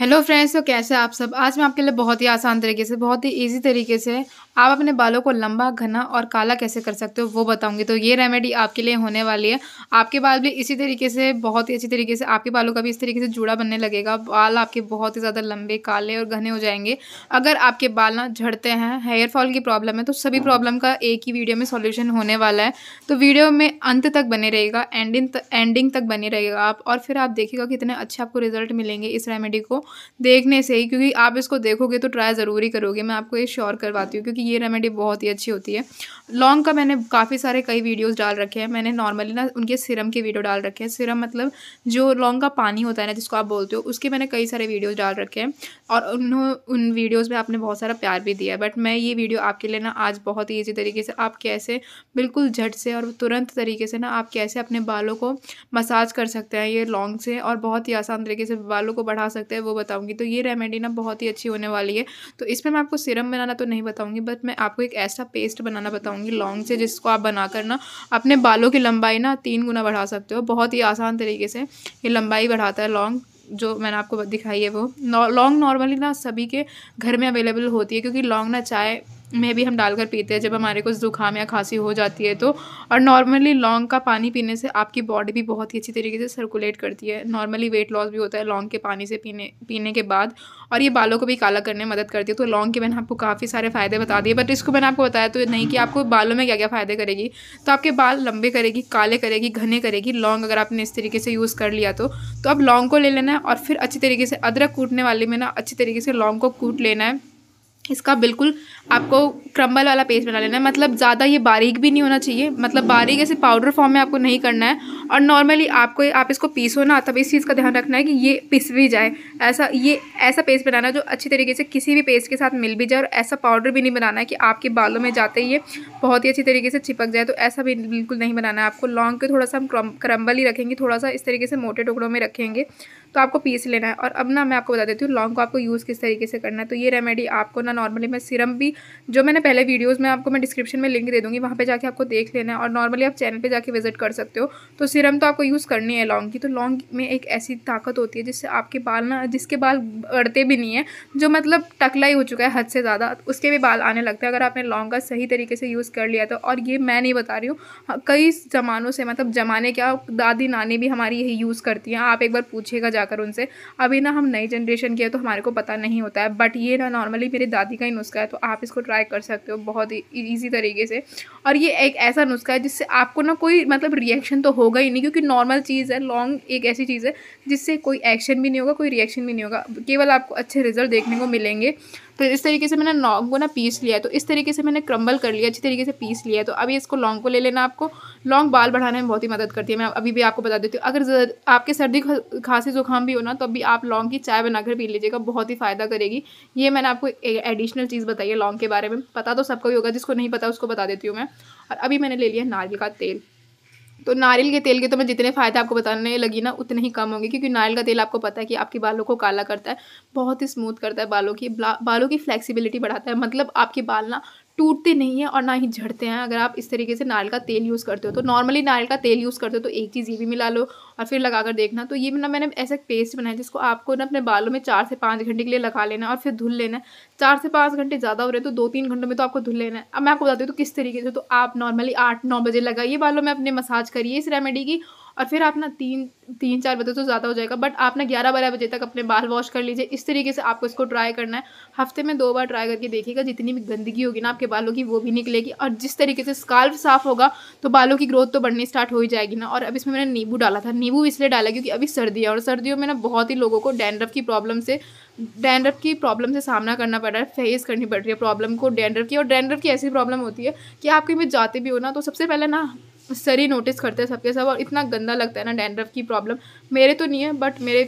hello friends तो कैसे आप सब आज मैं आपके लिए बहुत ही आसान तरीके से बहुत ही इजी तरीके से आप अपने बालों को लंबा घना और काला कैसे कर सकते हो वो बताऊंगी तो ये रेमेडी आपके लिए होने वाली है आपके बाल भी इसी तरीके से बहुत ही अच्छी तरीके से आपके बालों का भी इस तरीके से जुड़ा बनने लगेगा बाल आपके बहुत ही ज़्यादा लंबे काले और घने हो जाएंगे अगर आपके बाल ना झड़ते हैं हेयर फॉल की प्रॉब्लम है तो सभी प्रॉब्लम का एक ही वीडियो में सोल्यूशन होने वाला है तो वीडियो में अंत तक बने रहेगा एंडिंग एंडिंग तक बने रहेगा आप और फिर आप देखिएगा कितने अच्छे आपको रिजल्ट मिलेंगे इस रेमेडी को देखने से ही क्योंकि आप इसको देखोगे तो ट्राई ज़रूरी करोगे मैं आपको ये श्योर करवाती हूँ क्योंकि ये रेमेडी बहुत ही अच्छी होती है लॉन्ग का मैंने काफ़ी सारे कई वीडियोज़ डाल रखे हैं मैंने नॉर्मली ना उनके सिरम के वीडियो डाल रखे हैं सिरम मतलब जो लॉन्ग का पानी होता है ना जिसको आप बोलते हो उसके मैंने कई सारे वीडियोज़ डाल रखे हैं और उन्होंने उन वीडियोज़ में आपने बहुत सारा प्यार भी दिया है बट मैं ये वीडियो आपके लिए ना आज बहुत ही ईजी तरीके से आप कैसे बिल्कुल झट से और तुरंत तरीके से ना आप कैसे अपने बालों को मसाज कर सकते हैं ये लॉन्ग से और बहुत ही आसान तरीके से बालों को बढ़ा सकते हैं वो बताऊंगी तो ये रेमेडी ना बहुत ही अच्छी होने वाली है तो इसमें मैं आपको सिरम बनाना तो नहीं बताऊँगी बट मैं आपको एक ऐसा पेस्ट बनाना बताऊँगी लॉन्ग से जिसको आप बनाकर ना अपने बालों की लंबाई ना तीन गुना बढ़ा सकते हो बहुत ही आसान तरीके से ये लंबाई बढ़ाता है लॉन्ग जो मैंने आपको दिखाई है वो लॉन्ग नॉर्मली ना सभी के घर में अवेलेबल होती है क्योंकि लॉन्ग ना चाय में भी हम डालकर पीते हैं जब हमारे कुछ ज़ुकाम या खांसी हो जाती है तो और नॉर्मली लौंग का पानी पीने से आपकी बॉडी भी बहुत ही अच्छी तरीके से सर्कुलेट करती है नॉर्मली वेट लॉस भी होता है लौंग के पानी से पीने पीने के बाद और ये बालों को भी काला करने में मदद करती है तो लौंग के मैंने आपको काफ़ी सारे फ़ायदे बता दिए बट इसको मैंने आपको बताया तो नहीं कि आपको बालों में क्या क्या फ़ायदे करेगी तो आपके बाल लंबे करेगी काले करेगी घने करेगी लौंग अगर आपने इस तरीके से यूज़ कर लिया तो, तो अब लौंग को ले लेना है और फिर अच्छी तरीके से अदरक कूटने वाले में ना अच्छी तरीके से लौंग को कूट लेना है इसका बिल्कुल आपको क्रम्बल वाला पेस्ट बना लेना है मतलब ज़्यादा ये बारीक भी नहीं होना चाहिए मतलब बारीक ऐसे पाउडर फॉर्म में आपको नहीं करना है और नॉर्मली आपको आप इसको पीसो ना तब इस चीज़ का ध्यान रखना है कि ये पिस भी जाए ऐसा ये ऐसा पेस्ट बनाना जो अच्छी तरीके से किसी भी पेस्ट के साथ मिल भी जाए और ऐसा पाउडर भी नहीं बनाना है कि आपके बालों में जाते ही बहुत ही अच्छी तरीके से चिपक जाए तो ऐसा भी बिल्कुल नहीं बनाना है आपको लॉन्ग के थोड़ा सा हम क्रम्बल ही रखेंगे थोड़ा सा इस तरीके से मोटे टुकड़ों में रखेंगे तो आपको पीस लेना है और अब ना मैं आपको बता देती हूँ लौंग को आपको यूज़ किस तरीके से करना है तो ये रेमेडी आपको ना नॉर्मली मैं सिरम भी जो मैंने पहले वीडियोज़ में आपको मैं डिस्क्रिप्शन में लिंक दे दूँगी वहाँ पर जाकर आपको देख लेना है और नॉर्मली आप चैनल पर जाकर विजिट कर सकते हो तो सिरम तो आपको यूज़ करनी है लौंग की तो लौंग में एक ऐसी ताकत होती है जिससे आपके बाल ना जिसके बाल अड़ते भी नहीं है जो मतलब टकला ही हो चुका है हद से ज़्यादा उसके भी बाल आने लगते हैं अगर आपने लौंग का सही तरीके से यूज़ कर लिया तो और ये मैं नहीं बता रही हूँ हाँ, कई ज़मानों से मतलब जमाने क्या दादी नानी भी हमारी यही यूज़ करती हैं आप एक बार पूछेगा जाकर उनसे अभी ना हम नई जनरेशन के हैं तो हमारे को पता नहीं होता है बट ये ना नॉर्मली मेरी दादी का ही नुस्खा है तो आप इसको ट्राई कर सकते हो बहुत ही ईजी e-, तरीके से और ये एक ऐसा नुस्खा है जिससे आपको ना कोई मतलब रिएक्शन तो होगा ही नहीं क्योंकि नॉर्मल चीज़ है लॉन्ग एक ऐसी चीज़ है जिससे कोई एक्शन भी नहीं होगा कोई रिएक्शन भी नहीं होगा केवल आपको अच्छे रिजल्ट देखने को मिलेंगे तो इस तरीके से मैंने लॉन्ग को ना पीस लिया है तो इस तरीके से मैंने क्रम्बल कर लिया अच्छी तरीके से पीस लिया है तो अभी इसको लॉन्ग को ले लेना आपको लॉन्ग बाल बढ़ाने में बहुत ही मदद करती है मैं अभी भी आपको बता देती हूँ अगर आपके सर्दी खांसी जुकाम भी हो ना तो अभी आप लॉन्ग की चाय बनाकर पी लीजिएगा बहुत ही फ़ायदा करेगी ये मैंने आपको एडिशनल चीज़ बताई है लॉन्ग के बारे में पता तो सबको ही होगा जिसको नहीं पता उसको बता देती हूँ मैं और अभी मैंने ले लिया नारियल का तेल तो नारियल के तेल के तो मैं जितने फ़ायदे आपको बताने लगी ना उतने ही कम होंगे क्योंकि नारियल का तेल आपको पता है कि आपके बालों को काला करता है बहुत ही स्मूथ करता है बालों की बालों की फ्लेक्सिबिलिटी बढ़ाता है मतलब आपके बाल ना टूटते नहीं है और ना ही झड़ते हैं अगर आप इस तरीके से नारियल का तेल यूज़ करते हो तो नॉर्मली नारियल का तेल यूज़ करते हो तो एक चीज़ ये भी मिला लो और फिर लगा कर देखना तो ये ना मैंने ऐसा पेस्ट बनाया जिसको आपको ना अपने बालों में चार से पाँच घंटे के लिए लगा लेना और फिर धुल लेना चार से पाँच घंटे ज़्यादा हो रहे तो दो तीन घंटों में तो आपको धुल लेना है अब मैं आपको बताती हूँ तो किस तरीके से तो आप नॉर्मली आठ नौ बजे लगाइए बालों में अपने मसाज करिए इस रेमेडी की और फिर आप ना तीन तीन चार बजे तो ज़्यादा हो जाएगा बट आप ना ग्यारह बारह बजे तक अपने बाल वॉश कर लीजिए इस तरीके से आपको इसको ट्राई करना है हफ्ते में दो बार ट्राई करके देखिएगा जितनी भी गंदगी होगी ना आपके बालों की वो भी निकलेगी और जिस तरीके से स्काल्फ साफ होगा तो बालों की ग्रोथ तो बढ़नी स्टार्ट हो ही जाएगी ना और अब इसमें मैंने नींबू डाला था नींबू इसलिए डाला क्योंकि अभी सर्दी है और सर्दियों में ना बहुत ही लोगों को डैंड्रफ की प्रॉब्लम से डैंड्रफ की प्रॉब्लम से सामना करना पड़ रहा है फेस करनी पड़ रही है प्रॉब्लम को डैंड्रफ की और डैंड्रफ की ऐसी प्रॉब्लम होती है कि आप कहीं जाते भी हो ना तो सबसे पहले ना सर ही नोटिस करते हैं सबके सब और इतना गंदा लगता है ना डैंड्रफ की प्रॉब्लम मेरे तो नहीं है बट मेरे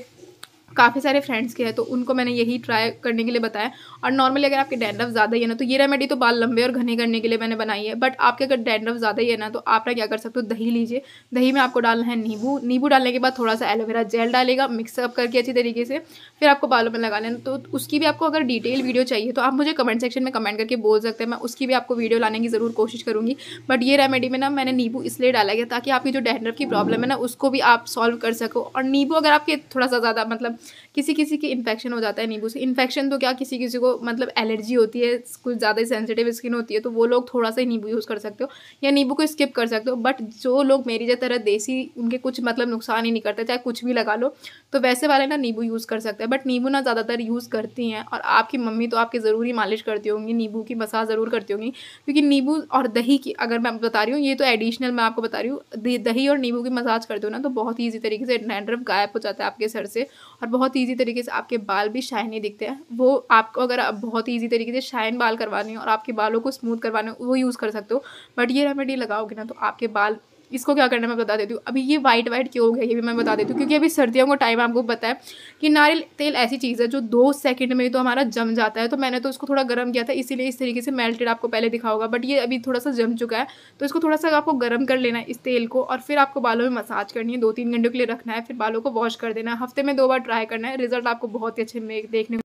काफ़ी सारे फ्रेंड्स के हैं तो उनको मैंने यही ट्राई करने के लिए बताया और नॉर्मली अगर आपके डैंड्रफ ज़्यादा ही है ना तो ये रेमेडी तो बाल लंबे और घने करने के लिए मैंने बनाई है बट आपके अगर डैंड्रफ ज़्यादा ही है ना तो आप ना क्या कर सकते हो दही लीजिए दही में आपको डालना है नींबू नींबू डालने के बाद थोड़ा सा एलोवेरा जेल डालेगा मिक्सअप करके अच्छी तरीके से फिर आपको बालों में लगा लेना तो उसकी भी आपको अगर डिटेल वीडियो चाहिए तो आप मुझे कमेंट सेक्शन में कमेंट करके बोल सकते हैं मैं उसकी भी आपको वीडियो लाने की ज़रूर कोशिश करूँगी बट ये रेमेडी में ना मैंने नींबू इसलिए डाला गया ताकि आपकी जो डैंड्रफ की प्रॉब्लम है ना उसको भी आप सॉल्व कर सको और नींबू अगर आपके थोड़ा सा ज़्यादा मतलब किसी किसी के इन्फेक्शन हो जाता है नींबू से इन्फेक्शन तो क्या किसी किसी को मतलब एलर्जी होती है कुछ ज़्यादा सेंसिटिव स्किन होती है तो वो लोग थोड़ा सा ही नींबू यूज़ कर सकते हो या नींबू को स्किप कर सकते हो बट जो लोग मेरी तरह देसी उनके कुछ मतलब नुकसान ही नहीं करते चाहे कुछ भी लगा लो तो वैसे वाले ना नींबू यूज़ कर सकते हैं बट नींबू ना ज़्यादातर यूज़ करती हैं और आपकी मम्मी तो आपकी ज़रूरी मालिश करती होंगी नींबू की मसाज ज़रूर करती होंगी क्योंकि नींबू और दही की अगर मैं बता रही हूँ ये तो एडिशनल मैं आपको बता रही हूँ दही और नींबू की मसाज करते हो ना तो बहुत ईजी तरीके से डैंड्रफ गायब हो जाता है आपके सर से और बहुत ईजी तरीके से आपके बाल भी शाइनी दिखते हैं वो आपको अगर आप बहुत ईजी तरीके से शाइन बाल करवाने हैं और आपके बालों को स्मूथ करवाने वो यूज़ कर सकते हो बट ये रेमेडी लगाओगे ना तो आपके बाल इसको क्या करना है मैं बता देती हूँ अभी ये वाइट वाइट क्यों हो गया ये भी मैं बता देती हूँ क्योंकि अभी सर्दियों का टाइम आपको पता है कि नारियल तेल ऐसी चीज़ है जो दो सेकंड में तो हमारा जम जाता है तो मैंने तो इसको थोड़ा गर्म किया था इसीलिए इस तरीके से मेल्टेड आपको पहले दिखा होगा बट ये अभी थोड़ा सा जम चुका है तो इसको थोड़ा सा आपको गर्म कर लेना है इस तेल को और फिर आपको बालों में मसाज करनी है दो तीन घंटों के लिए रखना है फिर बालों को वॉश कर देना है हफ्ते में दो बार ट्राई करना है रिजल्ट आपको बहुत ही अच्छे देखने